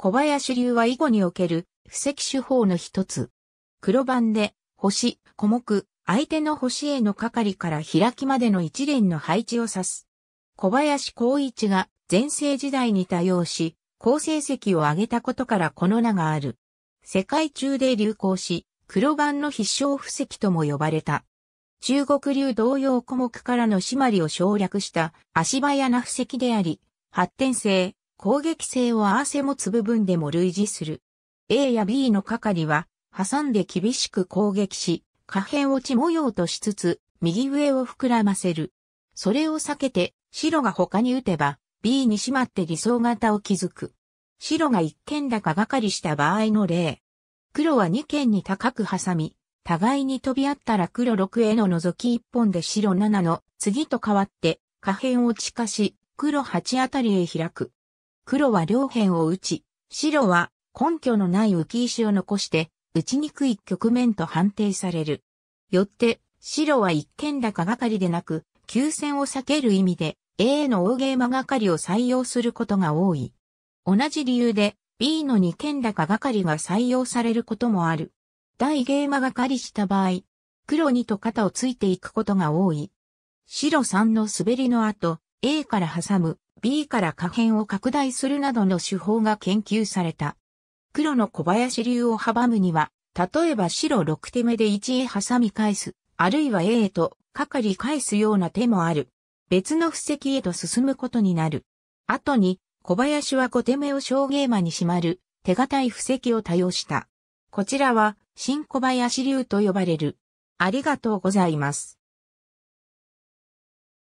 小林流は囲碁における布石手法の一つ。黒番で、星、小目、相手の星への係から開きまでの一連の配置を指す。小林光一が前世時代に多用し、好成績を上げたことからこの名がある。世界中で流行し、黒番の必勝布石とも呼ばれた。中国流同様古目からの締まりを省略した足早な布石であり、発展性、攻撃性を合わせ持つ部分でも類似する。A や B の係は、挟んで厳しく攻撃し、下辺落ち模様としつつ、右上を膨らませる。それを避けて、白が他に打てば、B にしまって理想型を築く。白が一件高がかりした場合の例。黒は二軒に高く挟み、互いに飛び合ったら黒6への覗き一本で白7の次と変わって、下辺をち化し、黒8あたりへ開く。黒は両辺を打ち、白は根拠のない浮き石を残して打ちにくい局面と判定される。よって、白は一件高がかりでなく、急戦を避ける意味で A の大ゲーマがかりを採用することが多い。同じ理由で B の二件高がかりが採用されることもある。大ゲーマがかりした場合、黒2と肩をついていくことが多い。白3の滑りの後、A から挟む、B から可変を拡大するなどの手法が研究された。黒の小林流を阻むには、例えば白6手目で 1A 挟み返す、あるいは A へと、かかり返すような手もある。別の布石へと進むことになる。後に、小林は5手目を小ゲーマにしまる、手堅い布石を多用した。こちらは、新小林流と呼ばれる。ありがとうございます。